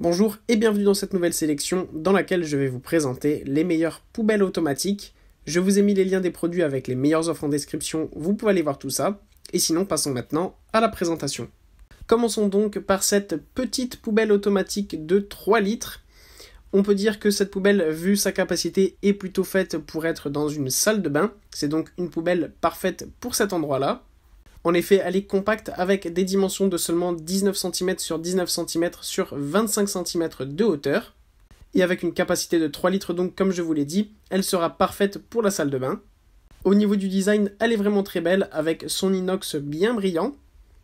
Bonjour et bienvenue dans cette nouvelle sélection dans laquelle je vais vous présenter les meilleures poubelles automatiques. Je vous ai mis les liens des produits avec les meilleures offres en description, vous pouvez aller voir tout ça. Et sinon, passons maintenant à la présentation. Commençons donc par cette petite poubelle automatique de 3 litres. On peut dire que cette poubelle, vu sa capacité, est plutôt faite pour être dans une salle de bain. C'est donc une poubelle parfaite pour cet endroit-là. En effet, elle est compacte avec des dimensions de seulement 19 cm sur 19 cm sur 25 cm de hauteur. Et avec une capacité de 3 litres, donc comme je vous l'ai dit, elle sera parfaite pour la salle de bain. Au niveau du design, elle est vraiment très belle avec son inox bien brillant.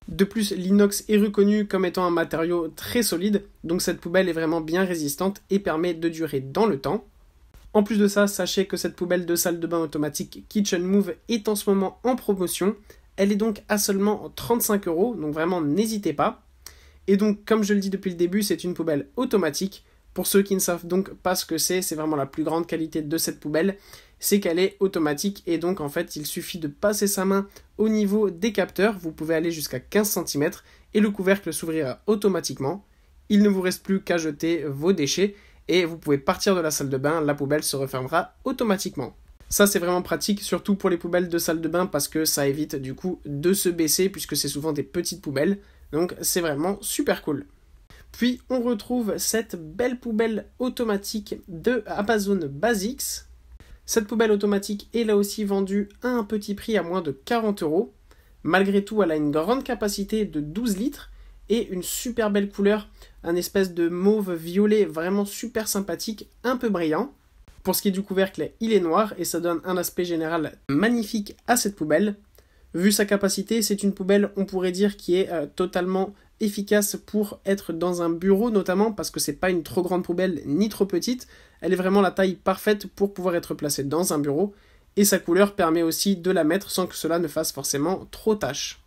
De plus, l'inox est reconnu comme étant un matériau très solide, donc cette poubelle est vraiment bien résistante et permet de durer dans le temps. En plus de ça, sachez que cette poubelle de salle de bain automatique Kitchen Move est en ce moment en promotion. Elle est donc à seulement 35 euros, donc vraiment n'hésitez pas. Et donc, comme je le dis depuis le début, c'est une poubelle automatique. Pour ceux qui ne savent donc pas ce que c'est, c'est vraiment la plus grande qualité de cette poubelle, c'est qu'elle est automatique et donc en fait il suffit de passer sa main au niveau des capteurs, vous pouvez aller jusqu'à 15 cm et le couvercle s'ouvrira automatiquement. Il ne vous reste plus qu'à jeter vos déchets et vous pouvez partir de la salle de bain, la poubelle se refermera automatiquement. Ça, c'est vraiment pratique, surtout pour les poubelles de salle de bain, parce que ça évite du coup de se baisser, puisque c'est souvent des petites poubelles. Donc, c'est vraiment super cool. Puis, on retrouve cette belle poubelle automatique de Amazon Basics. Cette poubelle automatique est là aussi vendue à un petit prix à moins de 40 euros. Malgré tout, elle a une grande capacité de 12 litres et une super belle couleur, un espèce de mauve violet vraiment super sympathique, un peu brillant. Pour ce qui est du couvercle, il est noir et ça donne un aspect général magnifique à cette poubelle. Vu sa capacité, c'est une poubelle, on pourrait dire, qui est euh, totalement efficace pour être dans un bureau notamment parce que c'est pas une trop grande poubelle ni trop petite, elle est vraiment la taille parfaite pour pouvoir être placée dans un bureau et sa couleur permet aussi de la mettre sans que cela ne fasse forcément trop tache.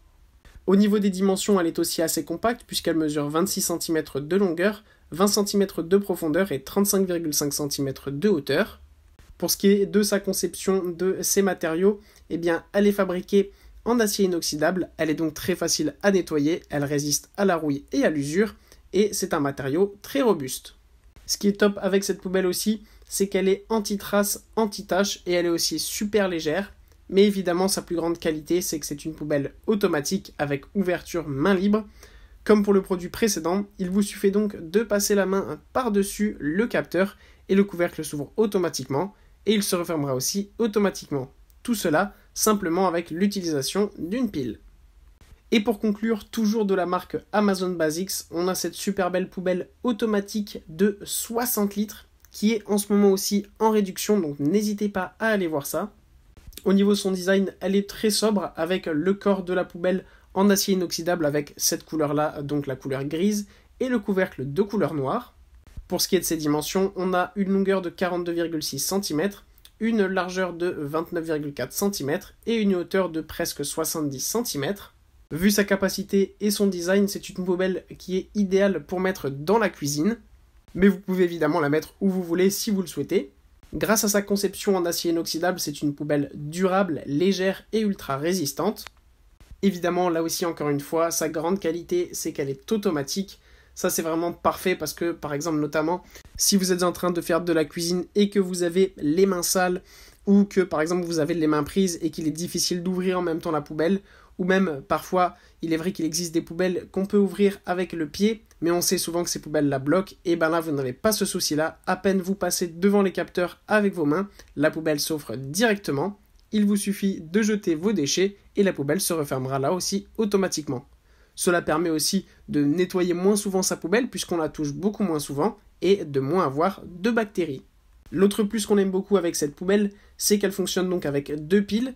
Au niveau des dimensions, elle est aussi assez compacte puisqu'elle mesure 26 cm de longueur, 20 cm de profondeur et 35,5 cm de hauteur. Pour ce qui est de sa conception de ces matériaux, eh bien, elle est fabriquée en acier inoxydable, elle est donc très facile à nettoyer, elle résiste à la rouille et à l'usure, et c'est un matériau très robuste. Ce qui est top avec cette poubelle aussi, c'est qu'elle est anti-trace, anti-tache, et elle est aussi super légère, mais évidemment sa plus grande qualité c'est que c'est une poubelle automatique avec ouverture main libre. Comme pour le produit précédent, il vous suffit donc de passer la main par-dessus le capteur et le couvercle s'ouvre automatiquement et il se refermera aussi automatiquement. Tout cela simplement avec l'utilisation d'une pile. Et pour conclure, toujours de la marque Amazon Basics, on a cette super belle poubelle automatique de 60 litres qui est en ce moment aussi en réduction, donc n'hésitez pas à aller voir ça. Au niveau de son design, elle est très sobre avec le corps de la poubelle en acier inoxydable avec cette couleur-là, donc la couleur grise, et le couvercle de couleur noire. Pour ce qui est de ses dimensions, on a une longueur de 42,6 cm, une largeur de 29,4 cm et une hauteur de presque 70 cm. Vu sa capacité et son design, c'est une poubelle qui est idéale pour mettre dans la cuisine, mais vous pouvez évidemment la mettre où vous voulez si vous le souhaitez. Grâce à sa conception en acier inoxydable, c'est une poubelle durable, légère et ultra résistante. Évidemment, là aussi encore une fois, sa grande qualité, c'est qu'elle est automatique. Ça, c'est vraiment parfait parce que, par exemple, notamment, si vous êtes en train de faire de la cuisine et que vous avez les mains sales ou que, par exemple, vous avez les mains prises et qu'il est difficile d'ouvrir en même temps la poubelle, ou même parfois, il est vrai qu'il existe des poubelles qu'on peut ouvrir avec le pied, mais on sait souvent que ces poubelles la bloquent, et eh ben là vous n'avez pas ce souci-là, à peine vous passez devant les capteurs avec vos mains, la poubelle s'offre directement, il vous suffit de jeter vos déchets et la poubelle se refermera là aussi automatiquement. Cela permet aussi de nettoyer moins souvent sa poubelle puisqu'on la touche beaucoup moins souvent et de moins avoir de bactéries. L'autre plus qu'on aime beaucoup avec cette poubelle, c'est qu'elle fonctionne donc avec deux piles